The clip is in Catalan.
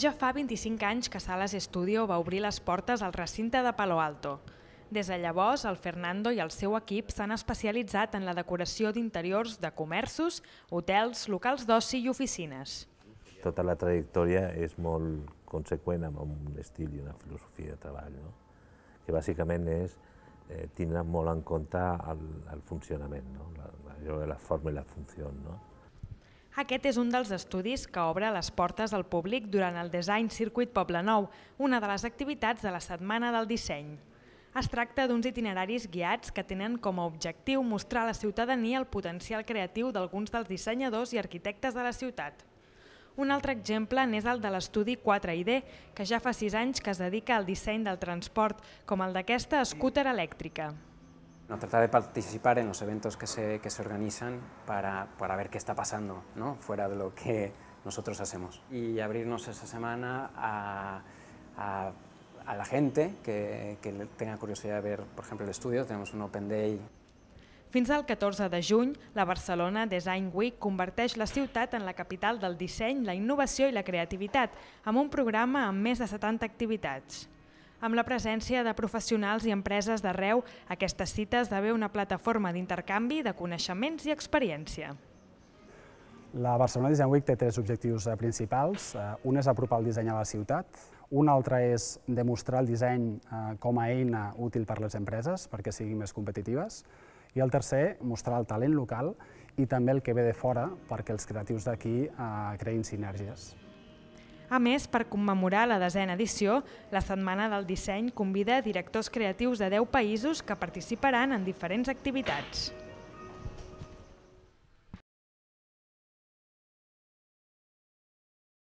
Ja fa 25 anys que Sales Estudio va obrir les portes al recinte de Palo Alto. Des de llavors, el Fernando i el seu equip s'han especialitzat en la decoració d'interiors de comerços, hotels, locals d'oci i oficines. Tota la trajectòria és molt conseqüent amb un estil i una filosofia de treball, no? que bàsicament és eh, tindre molt en compte el, el funcionament, no? la, allò de la forma i la funció. No? Aquest és un dels estudis que obre les portes al públic durant el Design Circuit Poble Nou, una de les activitats de la Setmana del Disseny. Es tracta d'uns itineraris guiats que tenen com a objectiu mostrar a la ciutadania el potencial creatiu d'alguns dels dissenyadors i arquitectes de la ciutat. Un altre exemple n'és el de l'estudi 4ID, que ja fa sis anys que es dedica al disseny del transport, com el d'aquesta escúter elèctrica no, tratar de participar en los eventos que se, que se organizan para, para, ver qué está pasando ¿no? fuera de lo que nosotros hacemos. Y abrirnos esa semana a, a, a la gente que, que tenga curiosidad de ver, por ejemplo, el estudio. Tenemos un Open Day fins al 14 de juny, la Barcelona Design Week converteix la ciutat en la capital del disseny, la innovació i la creativitat, amb un programa amb més de 70 activitats. Amb la presència de professionals i empreses d'arreu, aquesta cita esdevé una plataforma d'intercanvi de coneixements i experiència. La Barcelona Design Week té tres objectius eh, principals. Eh, un és apropar el disseny a la ciutat, un altre és demostrar el disseny eh, com a eina útil per a les empreses perquè siguin més competitives, i el tercer, mostrar el talent local i també el que ve de fora perquè els creatius d'aquí creïn sinergies. A més, per commemorar la desena edició, la Setmana del Disseny convida directors creatius de 10 països que participaran en diferents activitats.